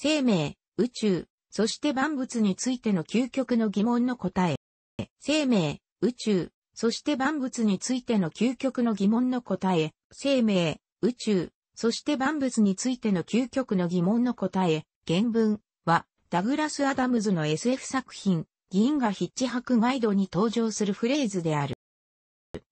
生命、宇宙、そして万物についての究極の疑問の答え。生命、宇宙、そして万物についての究極の疑問の答え。生命、宇宙、そして万物についての究極の疑問の答え。原文は、ダグラス・アダムズの SF 作品、銀河ヒッチハクガイドに登場するフレーズである。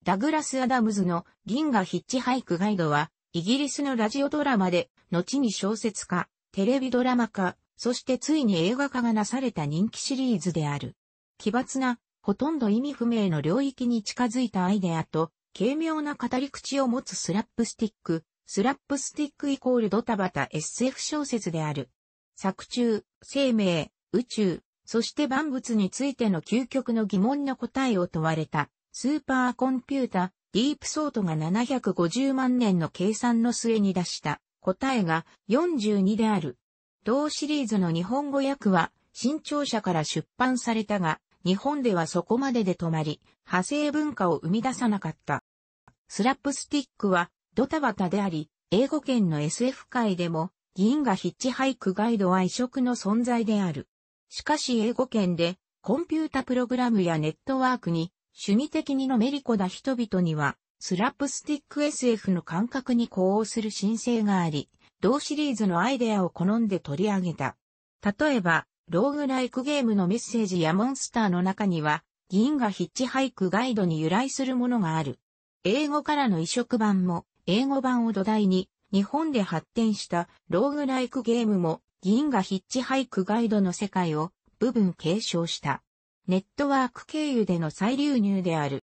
ダグラス・アダムズの銀河ヒッチハイクガイドは、イギリスのラジオドラマで、後に小説家、テレビドラマ化、そしてついに映画化がなされた人気シリーズである。奇抜な、ほとんど意味不明の領域に近づいたアイデアと、軽妙な語り口を持つスラップスティック、スラップスティックイコールドタバタ SF 小説である。作中、生命、宇宙、そして万物についての究極の疑問の答えを問われた、スーパーコンピュータ、ディープソートが750万年の計算の末に出した、答えが42である。同シリーズの日本語訳は、新潮社から出版されたが、日本ではそこまでで止まり、派生文化を生み出さなかった。スラップスティックは、ドタバタであり、英語圏の SF 界でも、銀河ヒッチハイクガイドは異色の存在である。しかし英語圏で、コンピュータプログラムやネットワークに、趣味的にのめりこだ人々には、スラップスティック SF の感覚に呼応する申請があり、同シリーズのアイデアを好んで取り上げた。例えば、ローグライクゲームのメッセージやモンスターの中には、銀河ヒッチハイクガイドに由来するものがある。英語からの移植版も、英語版を土台に、日本で発展したローグライクゲームも、銀河ヒッチハイクガイドの世界を部分継承した。ネットワーク経由での再流入である。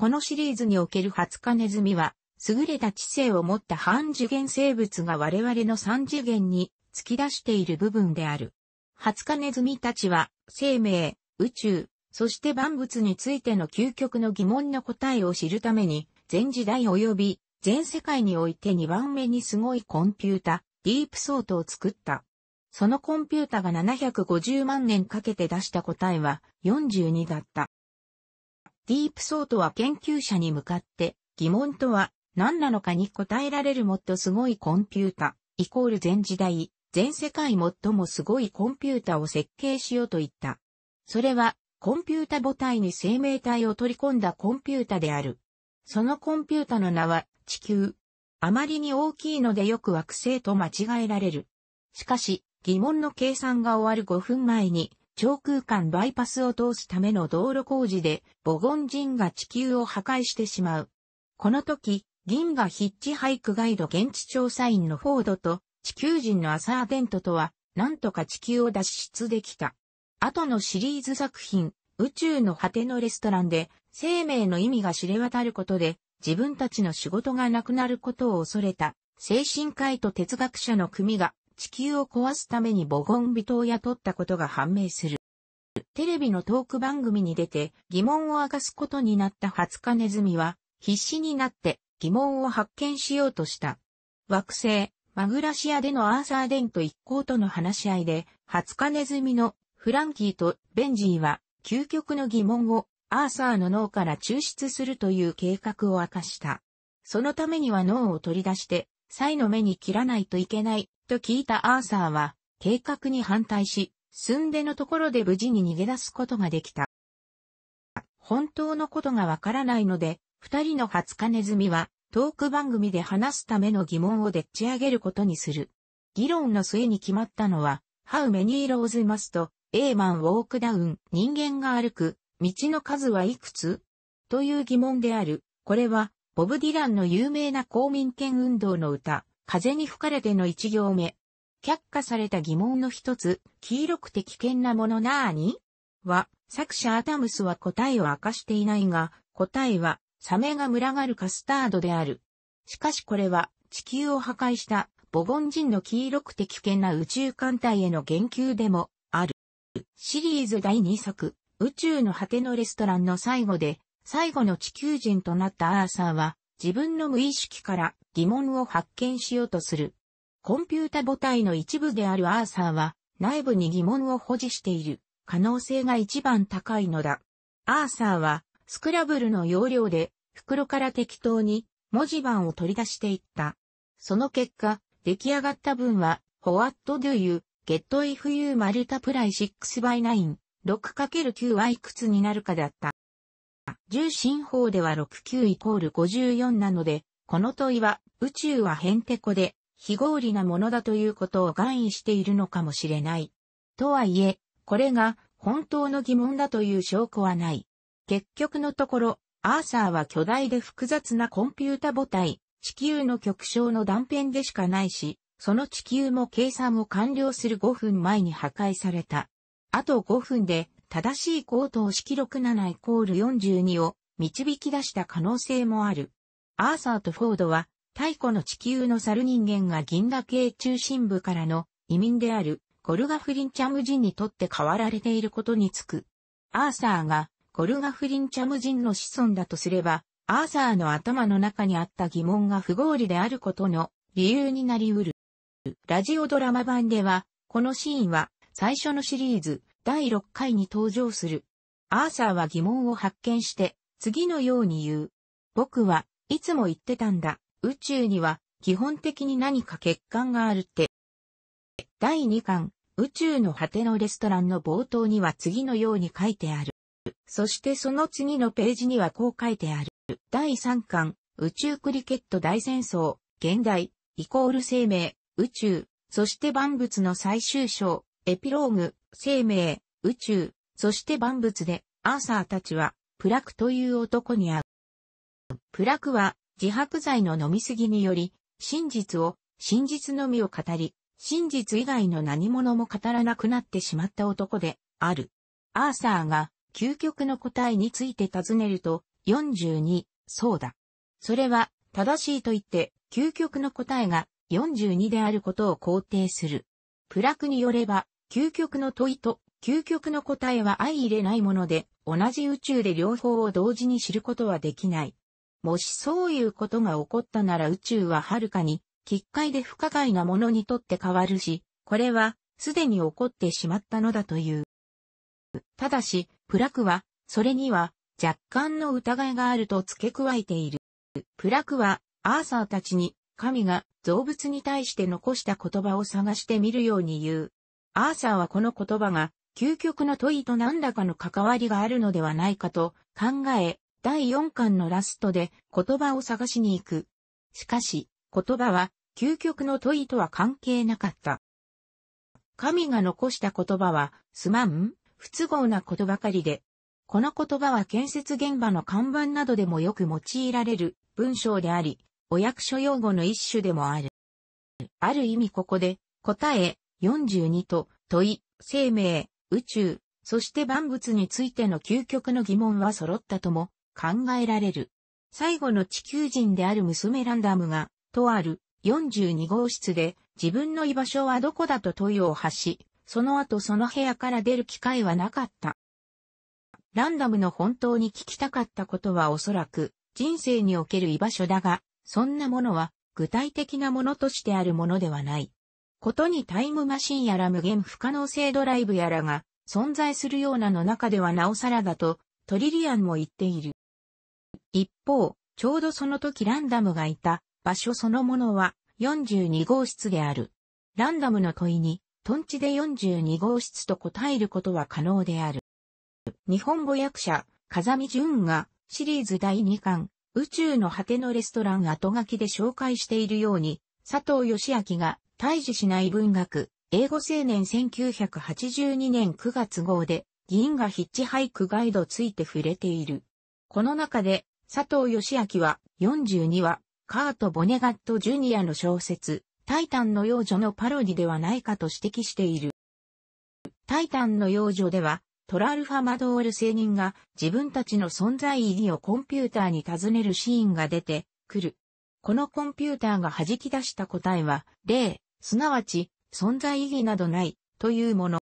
このシリーズにおけるハツカネズミは、優れた知性を持った半次元生物が我々の三次元に突き出している部分である。ハツカネズミたちは、生命、宇宙、そして万物についての究極の疑問の答えを知るために、全時代及び全世界において2番目にすごいコンピュータ、ディープソートを作った。そのコンピュータが750万年かけて出した答えは42だった。ディープソートは研究者に向かって疑問とは何なのかに答えられるもっとすごいコンピュータ、イコール全時代、全世界最もすごいコンピュータを設計しようと言った。それは、コンピュータ母体に生命体を取り込んだコンピュータである。そのコンピュータの名は地球。あまりに大きいのでよく惑星と間違えられる。しかし、疑問の計算が終わる5分前に、超空間バイパスを通すための道路工事で、ボゴン人が地球を破壊してしまう。この時、銀河ヒッチハイクガイド現地調査員のフォードと、地球人のアサーデントとは、なんとか地球を脱出できた。後のシリーズ作品、宇宙の果てのレストランで、生命の意味が知れ渡ることで、自分たちの仕事がなくなることを恐れた、精神科医と哲学者の組が地球を壊すためにボゴンビトを雇ったことが判明する。テレビのトーク番組に出て疑問を明かすことになったハツカネズミは必死になって疑問を発見しようとした。惑星、マグラシアでのアーサー・デント一行との話し合いで、ハツカネズミのフランキーとベンジーは究極の疑問をアーサーの脳から抽出するという計画を明かした。そのためには脳を取り出してサイの目に切らないといけないと聞いたアーサーは計画に反対し、寸んでのところで無事に逃げ出すことができた。本当のことがわからないので、二人の初カネズミはトーク番組で話すための疑問をでっち上げることにする。議論の末に決まったのは、How many rows must A man walk down 人間が歩く道の数はいくつという疑問である。これはボブ・ディランの有名な公民権運動の歌、風に吹かれての一行目。却下された疑問の一つ、黄色くて危険なものなーには、作者アダムスは答えを明かしていないが、答えは、サメが群がるカスタードである。しかしこれは、地球を破壊した、ボゴン人の黄色くて危険な宇宙艦隊への言及でも、ある。シリーズ第2作、宇宙の果てのレストランの最後で、最後の地球人となったアーサーは、自分の無意識から疑問を発見しようとする。コンピュータ母体の一部であるアーサーは、内部に疑問を保持している可能性が一番高いのだ。アーサーは、スクラブルの要領で、袋から適当に文字盤を取り出していった。その結果、出来上がった文は、What do you get if you multiply 6 by 9、6×9 はいくつになるかだった。重心法では69イコール54なので、この問いは、宇宙はヘンテコで、非合理なものだということを含意しているのかもしれない。とはいえ、これが本当の疑問だという証拠はない。結局のところ、アーサーは巨大で複雑なコンピュータ母体、地球の極小の断片でしかないし、その地球も計算を完了する5分前に破壊された。あと5分で正しい高等式67イコール42を導き出した可能性もある。アーサーとフォードは、太古の地球の猿人間が銀河系中心部からの移民であるゴルガ・フリンチャム人にとって変わられていることにつく。アーサーがゴルガ・フリンチャム人の子孫だとすれば、アーサーの頭の中にあった疑問が不合理であることの理由になりうる。ラジオドラマ版では、このシーンは最初のシリーズ、第6回に登場する。アーサーは疑問を発見して、次のように言う。僕はいつも言ってたんだ。宇宙には基本的に何か欠陥があるって。第2巻、宇宙の果てのレストランの冒頭には次のように書いてある。そしてその次のページにはこう書いてある。第3巻、宇宙クリケット大戦争、現代、イコール生命、宇宙、そして万物の最終章、エピローグ、生命、宇宙、そして万物で、アーサーたちは、プラクという男に会う。プラクは、自白剤の飲みすぎにより、真実を、真実のみを語り、真実以外の何者も語らなくなってしまった男で、ある。アーサーが、究極の答えについて尋ねると、42、そうだ。それは、正しいと言って、究極の答えが、42であることを肯定する。プラクによれば、究極の問いと、究極の答えは相入れないもので、同じ宇宙で両方を同時に知ることはできない。もしそういうことが起こったなら宇宙ははるかに、奇怪で不可解なものにとって変わるし、これは、すでに起こってしまったのだという。ただし、プラクは、それには、若干の疑いがあると付け加えている。プラクは、アーサーたちに、神が、動物に対して残した言葉を探してみるように言う。アーサーはこの言葉が、究極の問いと何らかの関わりがあるのではないかと考え、第4巻のラストで言葉を探しに行く。しかし、言葉は究極の問いとは関係なかった。神が残した言葉は、すまん、不都合なことばかりで、この言葉は建設現場の看板などでもよく用いられる文章であり、お役所用語の一種でもある。ある意味ここで、答え、42と問い、生命、宇宙、そして万物についての究極の疑問は揃ったとも考えられる。最後の地球人である娘ランダムが、とある42号室で自分の居場所はどこだと問いを発し、その後その部屋から出る機会はなかった。ランダムの本当に聞きたかったことはおそらく人生における居場所だが、そんなものは具体的なものとしてあるものではない。ことにタイムマシンやら無限不可能性ドライブやらが存在するようなの中ではなおさらだとトリリアンも言っている。一方、ちょうどその時ランダムがいた場所そのものは42号室である。ランダムの問いに、トンチで42号室と答えることは可能である。日本語訳者、風見淳がシリーズ第2巻、宇宙の果てのレストラン後書きで紹介しているように、佐藤義明が対峙しない文学、英語青年1982年9月号で、銀河ヒッチハイクガイドついて触れている。この中で、佐藤義明は、42話、カート・ボネガット・ジュニアの小説、タイタンの幼女のパロディではないかと指摘している。タイタンの幼女では、トラルファマドール青人が自分たちの存在意義をコンピューターに尋ねるシーンが出てくる。このコンピューターが弾き出した答えは、0、すなわち、存在意義などない、というもの。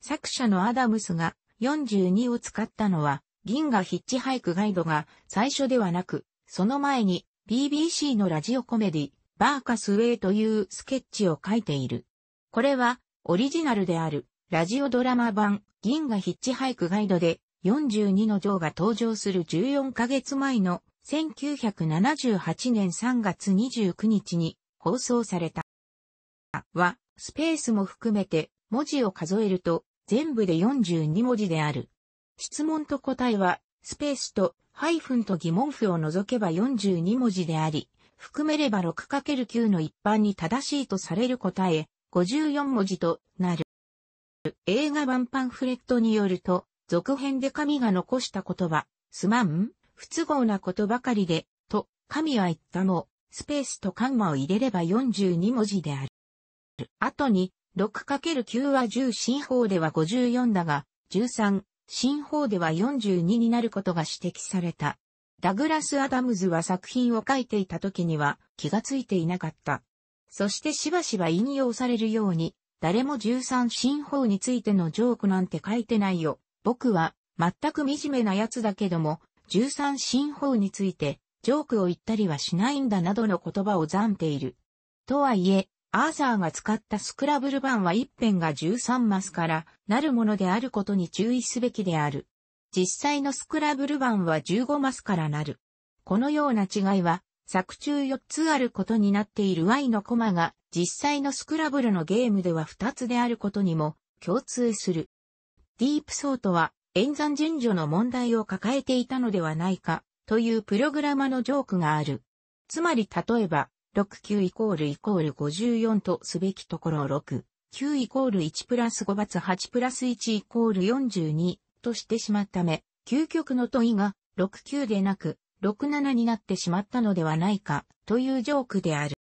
作者のアダムスが42を使ったのは、銀河ヒッチハイクガイドが最初ではなく、その前に BBC のラジオコメディ、バーカスウェイというスケッチを書いている。これは、オリジナルである、ラジオドラマ版、銀河ヒッチハイクガイドで、42の女王が登場する14ヶ月前の1978年3月29日に放送された。は、スペースも含めて、文字を数えると、全部で42文字である。質問と答えは、スペースと、ハイフンと疑問符を除けば42文字であり、含めれば 6×9 の一般に正しいとされる答え、54文字となる。映画版パンフレットによると、続編で神が残した言葉、すまん、不都合なことばかりで、と、神は言ったも、スペースとカンマを入れれば42文字である。後に、6×9 は10新法では54だが、13、新法では42になることが指摘された。ダグラス・アダムズは作品を書いていた時には気がついていなかった。そしてしばしば引用されるように、誰も13新法についてのジョークなんて書いてないよ。僕は全く惨めなやつだけども、13新法についてジョークを言ったりはしないんだなどの言葉を攢んでいる。とはいえ、アーサーが使ったスクラブル版は一辺が13マスからなるものであることに注意すべきである。実際のスクラブル版は15マスからなる。このような違いは、作中4つあることになっている Y のコマが、実際のスクラブルのゲームでは2つであることにも共通する。ディープソートは、演算順序の問題を抱えていたのではないか、というプログラマのジョークがある。つまり例えば、69イコールイコール54とすべきところを6、9イコール1プラス5ツ8プラス1イコール42としてしまっため、究極の問いが69でなく67になってしまったのではないかというジョークである。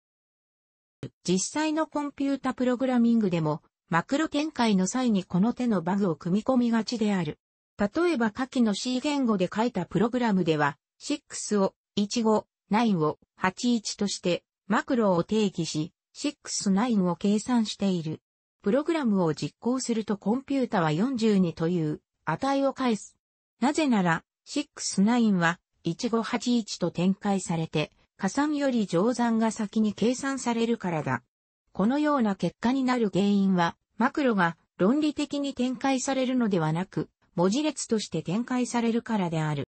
実際のコンピュータプログラミングでもマクロ展開の際にこの手のバグを組み込みがちである。例えば下記の C 言語で書いたプログラムでは6を15、9を81としてマクロを定義し、69を計算している。プログラムを実行するとコンピュータは42という値を返す。なぜなら、69は1581と展開されて、加算より乗算が先に計算されるからだ。このような結果になる原因は、マクロが論理的に展開されるのではなく、文字列として展開されるからである。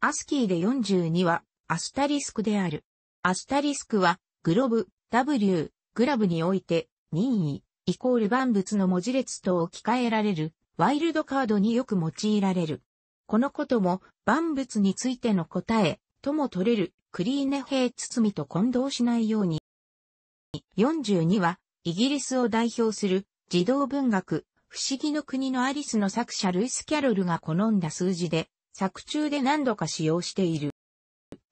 アスキーで42はアスタリスクである。アスタリスクは、グロブ、W、グラブにおいて、任意、イコール万物の文字列と置き換えられる、ワイルドカードによく用いられる。このことも、万物についての答え、とも取れる、クリーネ兵包と混同しないように。42は、イギリスを代表する、児童文学、不思議の国のアリスの作者ルイス・キャロルが好んだ数字で、作中で何度か使用している。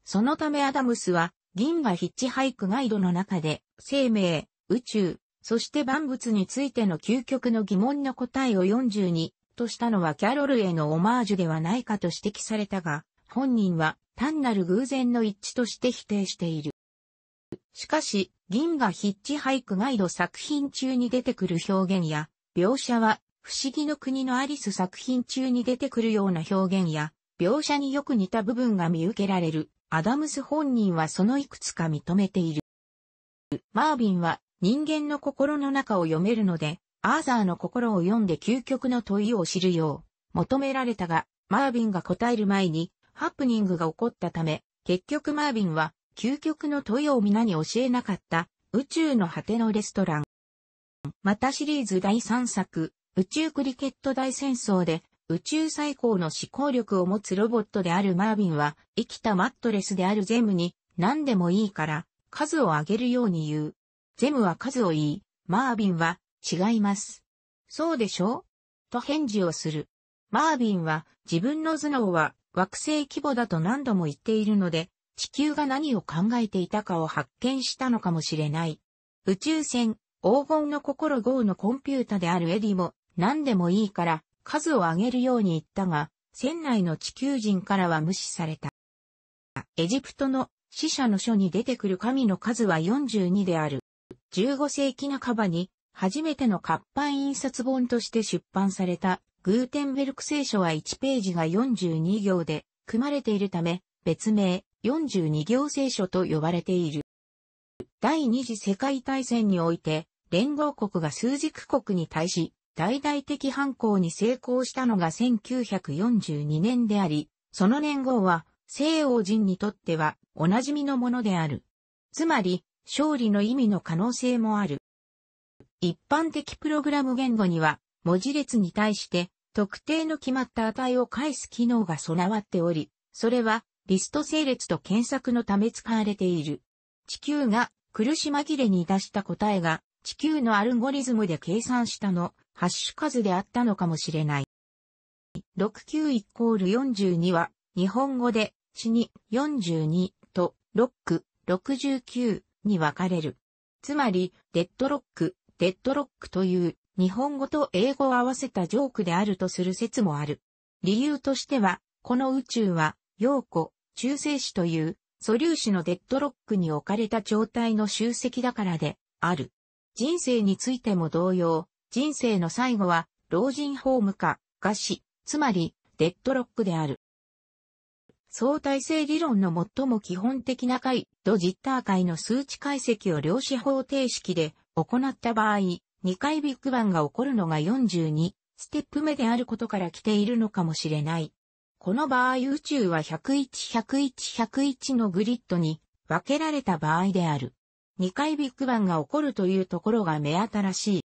そのためアダムスは、銀河ヒッチハイクガイドの中で、生命、宇宙、そして万物についての究極の疑問の答えを42としたのはキャロルへのオマージュではないかと指摘されたが、本人は単なる偶然の一致として否定している。しかし、銀河ヒッチハイクガイド作品中に出てくる表現や、描写は、不思議の国のアリス作品中に出てくるような表現や、描写によく似た部分が見受けられる。アダムス本人はそのいくつか認めている。マービンは人間の心の中を読めるので、アーザーの心を読んで究極の問いを知るよう求められたが、マービンが答える前にハプニングが起こったため、結局マービンは究極の問いを皆に教えなかった宇宙の果てのレストラン。またシリーズ第3作、宇宙クリケット大戦争で宇宙最高の思考力を持つロボットであるマービンは、生きたマットレスであるゼムに、何でもいいから、数を上げるように言う。ゼムは数を言い、マービンは、違います。そうでしょうと返事をする。マービンは、自分の頭脳は、惑星規模だと何度も言っているので、地球が何を考えていたかを発見したのかもしれない。宇宙船、黄金の心号のコンピュータであるエディも、何でもいいから、数を上げるように言ったが、船内の地球人からは無視された。エジプトの死者の書に出てくる神の数は42である。15世紀半ばに初めての活版印刷本として出版されたグーテンベルク聖書は1ページが42行で組まれているため別名42行聖書と呼ばれている。第二次世界大戦において連合国が枢軸国に対し大々的犯行に成功したのが1942年であり、その年号は、西欧人にとってはおなじみのものである。つまり、勝利の意味の可能性もある。一般的プログラム言語には、文字列に対して、特定の決まった値を返す機能が備わっており、それは、リスト整列と検索のため使われている。地球が苦し紛れに出した答えが、地球のアルゴリズムで計算したのハッシュ数であったのかもしれない。69イコール42は、日本語で、死に42と、ロック、69に分かれる。つまり、デッドロック、デッドロックという、日本語と英語を合わせたジョークであるとする説もある。理由としては、この宇宙は、陽子、中性子という、素粒子のデッドロックに置かれた状態の集積だからで、ある。人生についても同様、人生の最後は、老人ホームか、餓死、つまり、デッドロックである。相対性理論の最も基本的な解ドジッター解の数値解析を量子方程式で行った場合、2回ビッグバンが起こるのが42ステップ目であることから来ているのかもしれない。この場合宇宙は101-101-101のグリッドに分けられた場合である。2回ビッグバンが起こるというところが目新しい。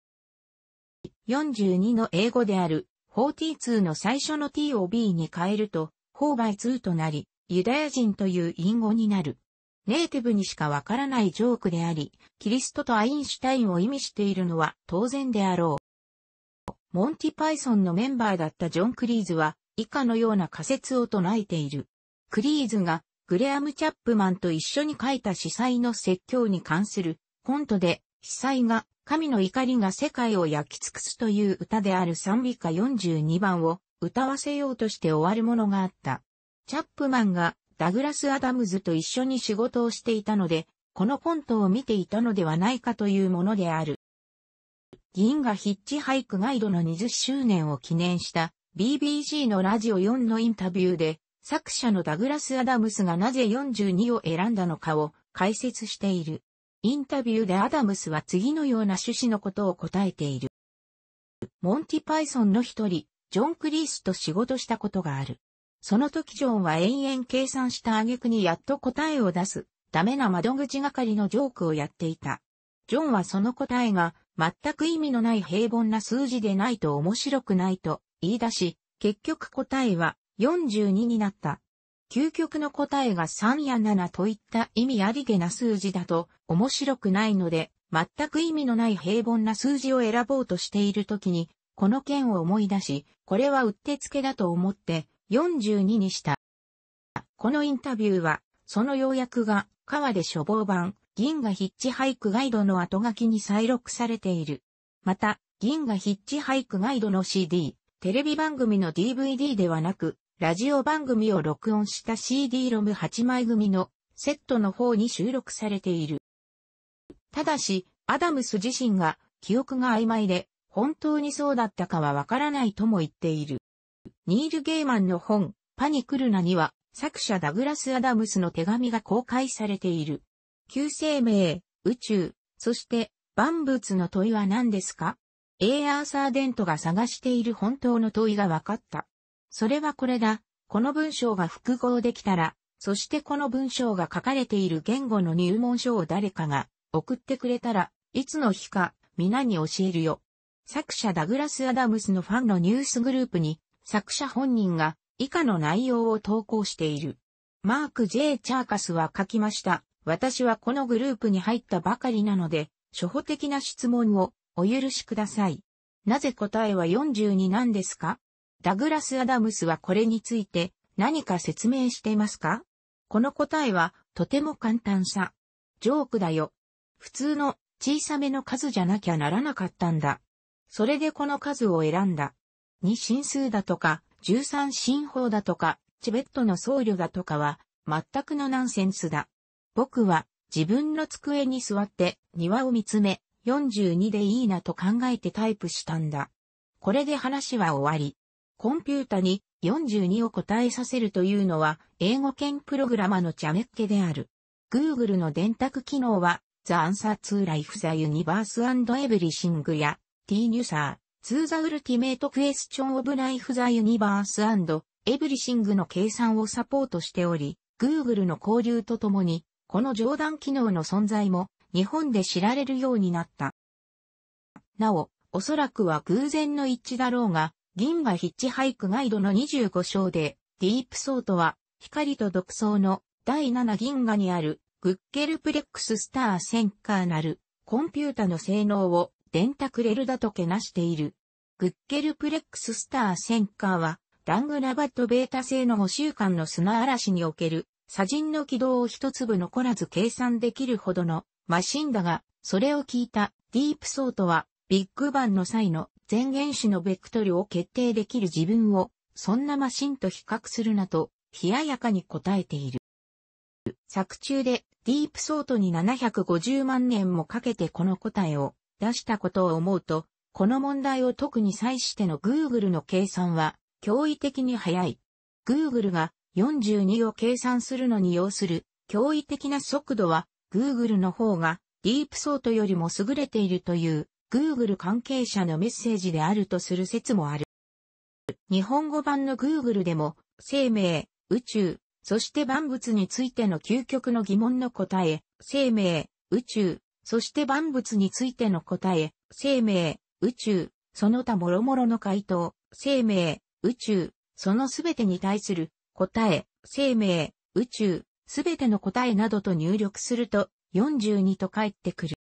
42の英語である、42の最初の t を b に変えると、バイツ2となり、ユダヤ人という隠語になる。ネイティブにしかわからないジョークであり、キリストとアインシュタインを意味しているのは当然であろう。モンティパイソンのメンバーだったジョン・クリーズは、以下のような仮説を唱えている。クリーズが、グレアム・チャップマンと一緒に書いた司祭の説教に関する、コントで、司祭が神の怒りが世界を焼き尽くすという歌である賛美歌42番を歌わせようとして終わるものがあった。チャップマンがダグラス・アダムズと一緒に仕事をしていたので、このコントを見ていたのではないかというものである。銀河ヒッチハイクガイドの20周年を記念した b b c のラジオ4のインタビューで、作者のダグラス・アダムスがなぜ42を選んだのかを解説している。インタビューでアダムスは次のような趣旨のことを答えている。モンティパイソンの一人、ジョン・クリースと仕事したことがある。その時ジョンは延々計算した挙句にやっと答えを出す、ダメな窓口係のジョークをやっていた。ジョンはその答えが全く意味のない平凡な数字でないと面白くないと言い出し、結局答えは42になった。究極の答えが3や7といった意味ありげな数字だと面白くないので、全く意味のない平凡な数字を選ぼうとしている時に、この件を思い出し、これはうってつけだと思って42にした。このインタビューは、その要約が、川で処方版、銀河ヒッチハイクガイドの後書きに再録されている。また、銀河ヒッチハイクガイドの CD、テレビ番組の DVD ではなく、ラジオ番組を録音した CD-ROM8 枚組のセットの方に収録されている。ただし、アダムス自身が記憶が曖昧で、本当にそうだったかはわからないとも言っている。ニール・ゲイマンの本、パニクルナには、作者ダグラス・アダムスの手紙が公開されている。旧生命、宇宙、そして、万物の問いは何ですかエイ・アーサー・デントが探している本当の問いが分かった。それはこれだ。この文章が複合できたら、そしてこの文章が書かれている言語の入門書を誰かが送ってくれたら、いつの日か皆に教えるよ。作者ダグラス・アダムスのファンのニュースグループに作者本人が以下の内容を投稿している。マーク・ J・ チャーカスは書きました。私はこのグループに入ったばかりなので、初歩的な質問をお許しください。なぜ答えは42なんですかダグラス・アダムスはこれについて何か説明していますかこの答えはとても簡単さ。ジョークだよ。普通の小さめの数じゃなきゃならなかったんだ。それでこの数を選んだ。2進数だとか、13進法だとか、チベットの僧侶だとかは、全くのナンセンスだ。僕は自分の机に座って庭を見つめ、42でいいなと考えてタイプしたんだ。これで話は終わり。コンピュータに42を答えさせるというのは、英語圏プログラマの茶目っ気である。Google の電卓機能は、The Answer to Life the Universe and Everything や T-Newser, To the Ultimate Question of Life the Universe and Everything の計算をサポートしており、Google の交流とともに、この冗談機能の存在も日本で知られるようになった。なお、おそらくは偶然の一致だろうが、銀河ヒッチハイクガイドの25章で、ディープソートは、光と独創の第7銀河にあるグッケルプレックススターセンカーなるコンピュータの性能をデンタクレルだとけなしている。グッケルプレックススターセンカーは、ダングラバットベータ製の5週間の砂嵐における、砂人の軌道を一粒残らず計算できるほどのマシンだが、それを聞いたディープソートは、ビッグバンの際の前原子のベクトルを決定できる自分を、そんなマシンと比較するなと、冷ややかに答えている。作中で、ディープソートに750万年もかけてこの答えを出したことを思うと、この問題を特に際しての Google の計算は驚異的に早い。Google が42を計算するのに要する驚異的な速度は Google の方がディープソートよりも優れているという Google 関係者のメッセージであるとする説もある。日本語版の Google でも、生命、宇宙、そして万物についての究極の疑問の答え、生命、宇宙、そして万物についての答え、生命、宇宙、その他諸々の回答、生命、宇宙、そのすべてに対する答え、生命、宇宙、すべての答えなどと入力すると42と返ってくる。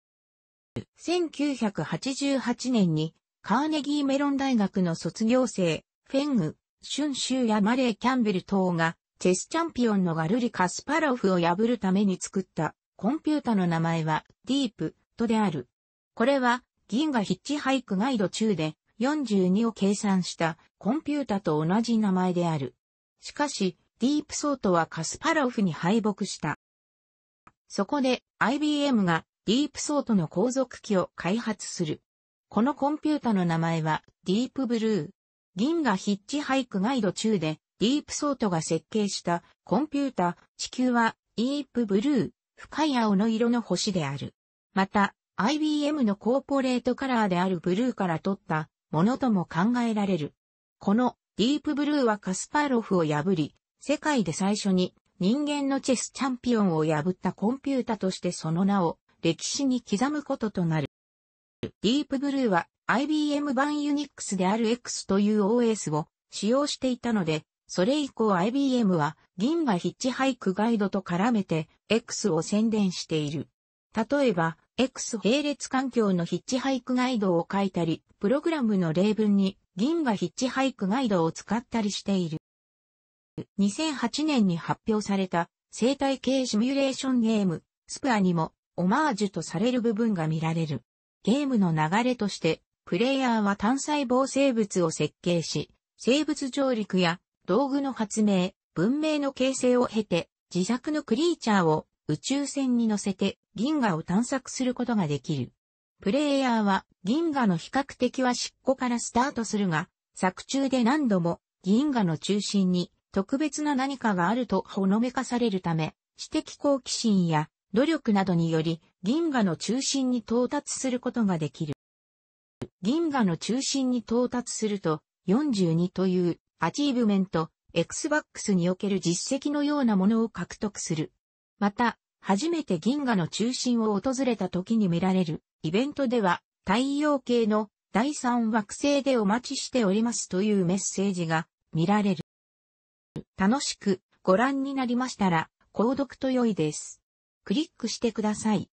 1988年にカーネギーメロン大学の卒業生、フェング、シュンシューやマレー・キャンベル等が、チェスチャンピオンのガルリ・カスパロフを破るために作ったコンピュータの名前はディープとである。これは銀河ヒッチハイクガイド中で42を計算したコンピュータと同じ名前である。しかし、ディープソートはカスパロフに敗北した。そこで IBM がディープソートの航続機を開発する。このコンピュータの名前はディープブルー。銀河ヒッチハイクガイド中でディープソートが設計したコンピュータ地球はディープブルー、深い青の色の星である。また IBM のコーポレートカラーであるブルーから取ったものとも考えられる。このディープブルーはカスパーロフを破り、世界で最初に人間のチェスチャンピオンを破ったコンピュータとしてその名を歴史に刻むこととなる。ディープブルーは IBM 版ユニックスである X という OS を使用していたので、それ以降 IBM は銀河ヒッチハイクガイドと絡めて X を宣伝している。例えば、X 並列環境のヒッチハイクガイドを書いたり、プログラムの例文に銀河ヒッチハイクガイドを使ったりしている。2008年に発表された生態系シミュレーションゲーム、スプアにもオマージュとされる部分が見られる。ゲームの流れとして、プレイヤーは単細胞生物を設計し、生物上陸や道具の発明、文明の形成を経て、自作のクリーチャーを宇宙船に乗せて銀河を探索することができる。プレイヤーは銀河の比較的は尻尾からスタートするが、作中で何度も銀河の中心に特別な何かがあるとほのめかされるため、知的好奇心や努力などにより銀河の中心に到達することができる。銀河の中心に到達すると42というアチーブメント、Xbox における実績のようなものを獲得する。また、初めて銀河の中心を訪れた時に見られるイベントでは太陽系の第三惑星でお待ちしておりますというメッセージが見られる。楽しくご覧になりましたら、購読と良いです。クリックしてください。